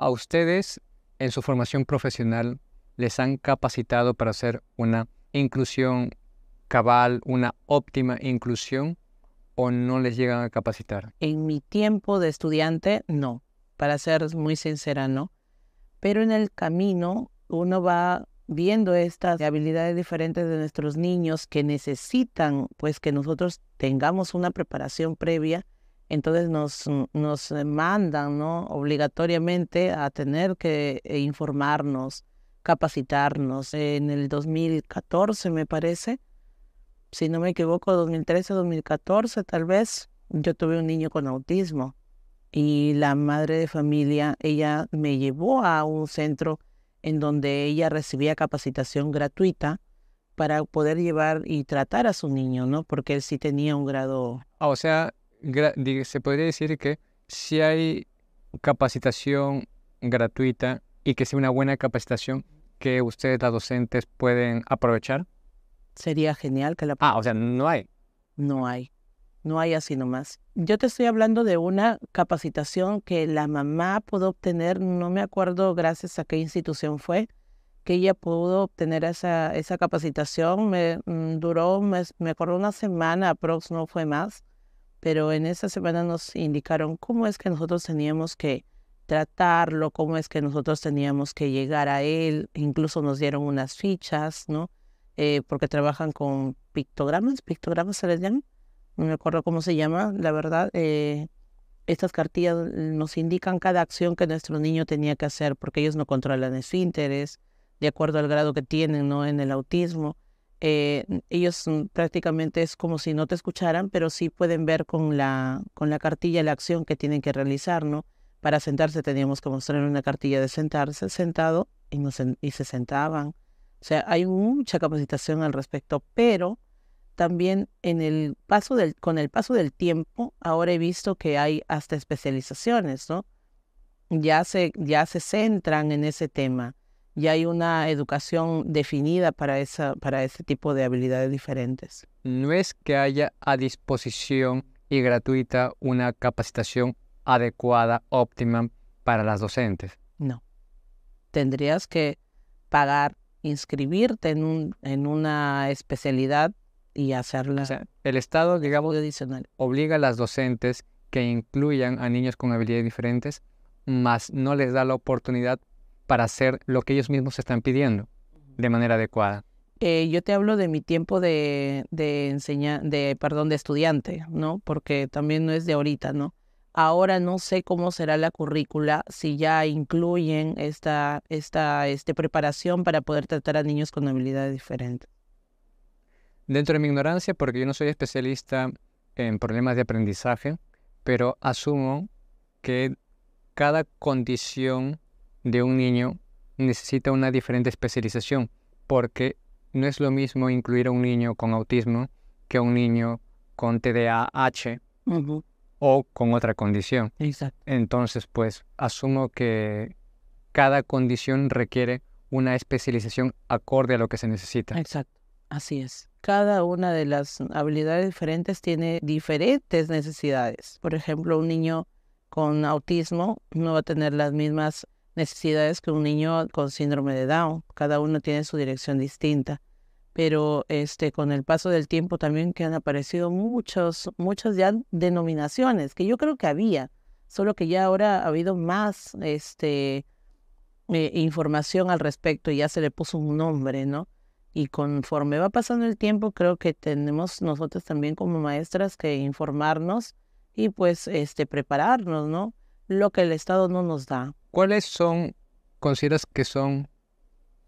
a ustedes en su formación profesional les han capacitado para hacer una inclusión cabal, una óptima inclusión o no les llegan a capacitar? En mi tiempo de estudiante, no, para ser muy sincera, no. Pero en el camino uno va viendo estas habilidades diferentes de nuestros niños que necesitan pues que nosotros tengamos una preparación previa entonces nos, mm, nos mandan ¿no? obligatoriamente a tener que eh, informarnos, capacitarnos. En el 2014, me parece, si no me equivoco, 2013, 2014 tal vez, yo tuve un niño con autismo y la madre de familia, ella me llevó a un centro en donde ella recibía capacitación gratuita para poder llevar y tratar a su niño, ¿no? Porque él sí tenía un grado. Ah, o sea, se podría decir que si hay capacitación gratuita y que sea una buena capacitación que ustedes, las docentes, pueden aprovechar? Sería genial que la... Ah, o sea, no hay. No hay. No hay así nomás. Yo te estoy hablando de una capacitación que la mamá pudo obtener, no me acuerdo gracias a qué institución fue, que ella pudo obtener esa, capacitación. Me mm, duró, me, me una semana, aprox, no fue más pero en esa semana nos indicaron cómo es que nosotros teníamos que tratarlo, cómo es que nosotros teníamos que llegar a él, incluso nos dieron unas fichas, ¿no? Eh, porque trabajan con pictogramas, pictogramas se les llaman, no me acuerdo cómo se llama, la verdad, eh, estas cartillas nos indican cada acción que nuestro niño tenía que hacer, porque ellos no controlan interés de acuerdo al grado que tienen, ¿no? En el autismo. Eh, ellos mm, prácticamente es como si no te escucharan, pero sí pueden ver con la, con la cartilla la acción que tienen que realizar, ¿no? Para sentarse teníamos que mostrar una cartilla de sentarse sentado y, se, y se sentaban. O sea, hay mucha capacitación al respecto, pero también en el paso del, con el paso del tiempo, ahora he visto que hay hasta especializaciones, ¿no? Ya se, ya se centran en ese tema y hay una educación definida para, esa, para ese tipo de habilidades diferentes. No es que haya a disposición y gratuita una capacitación adecuada, óptima para las docentes. No. Tendrías que pagar, inscribirte en, un, en una especialidad y hacerla. el Estado, digamos, obliga a las docentes que incluyan a niños con habilidades diferentes, mas no les da la oportunidad para hacer lo que ellos mismos están pidiendo de manera adecuada. Eh, yo te hablo de mi tiempo de, de de, perdón, de estudiante, ¿no? Porque también no es de ahorita, ¿no? Ahora no sé cómo será la currícula, si ya incluyen esta, esta este, preparación para poder tratar a niños con habilidades diferentes. Dentro de mi ignorancia, porque yo no soy especialista en problemas de aprendizaje, pero asumo que cada condición de un niño necesita una diferente especialización, porque no es lo mismo incluir a un niño con autismo que a un niño con TDAH o con otra condición. Exacto. Entonces, pues asumo que cada condición requiere una especialización acorde a lo que se necesita. Exacto, así es. Cada una de las habilidades diferentes tiene diferentes necesidades. Por ejemplo, un niño con autismo no va a tener las mismas necesidades que un niño con síndrome de Down. Cada uno tiene su dirección distinta. Pero este, con el paso del tiempo también que han aparecido muchos, muchas ya denominaciones que yo creo que había, solo que ya ahora ha habido más este, eh, información al respecto y ya se le puso un nombre, ¿no? Y conforme va pasando el tiempo, creo que tenemos nosotros también como maestras que informarnos y pues este, prepararnos, ¿no? Lo que el Estado no nos da, ¿cuáles son, consideras que son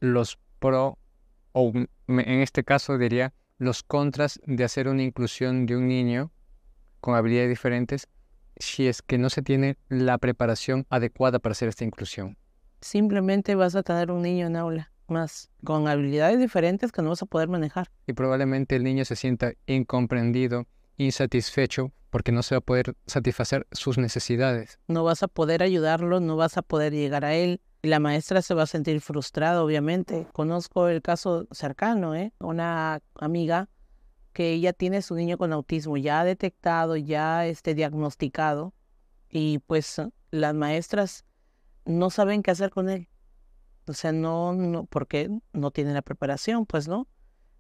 los pro, o en este caso diría, los contras de hacer una inclusión de un niño con habilidades diferentes si es que no se tiene la preparación adecuada para hacer esta inclusión? Simplemente vas a tener un niño en aula más con habilidades diferentes que no vas a poder manejar. Y probablemente el niño se sienta incomprendido, insatisfecho porque no se va a poder satisfacer sus necesidades. No vas a poder ayudarlo, no vas a poder llegar a él. Y la maestra se va a sentir frustrada, obviamente. Conozco el caso cercano, ¿eh? Una amiga que ella tiene su niño con autismo ya detectado, ya este, diagnosticado, y pues las maestras no saben qué hacer con él. O sea, no, no porque no tienen la preparación, pues no.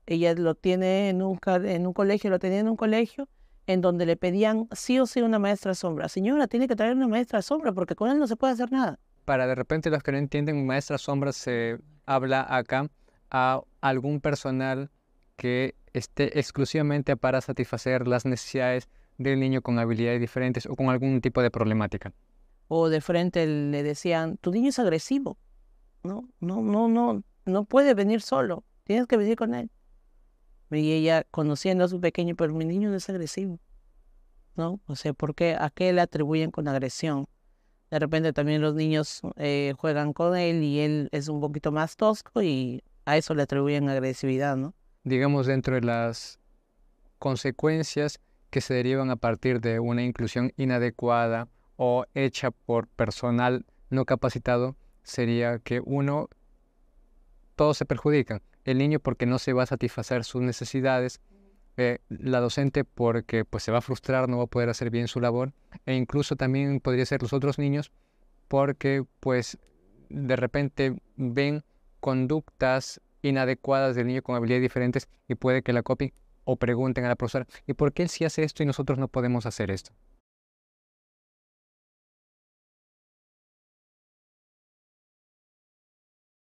Ella lo tiene en un, en un colegio, lo tenía en un colegio, en donde le pedían sí o sí una maestra sombra. Señora, tiene que traer una maestra sombra porque con él no se puede hacer nada. Para de repente los que no entienden, maestra sombra se habla acá a algún personal que esté exclusivamente para satisfacer las necesidades del niño con habilidades diferentes o con algún tipo de problemática. O de frente le decían, tu niño es agresivo, no, no, no, no, no puede venir solo, tienes que venir con él. Y ella, conociendo a su pequeño, pero mi niño no es agresivo, ¿no? O sea, ¿por qué? ¿A qué le atribuyen con agresión? De repente también los niños eh, juegan con él y él es un poquito más tosco y a eso le atribuyen agresividad, ¿no? Digamos, dentro de las consecuencias que se derivan a partir de una inclusión inadecuada o hecha por personal no capacitado, sería que uno, todos se perjudican el niño porque no se va a satisfacer sus necesidades, eh, la docente porque pues, se va a frustrar, no va a poder hacer bien su labor, e incluso también podría ser los otros niños porque pues de repente ven conductas inadecuadas del niño con habilidades diferentes y puede que la copien o pregunten a la profesora, ¿y por qué él sí hace esto y nosotros no podemos hacer esto?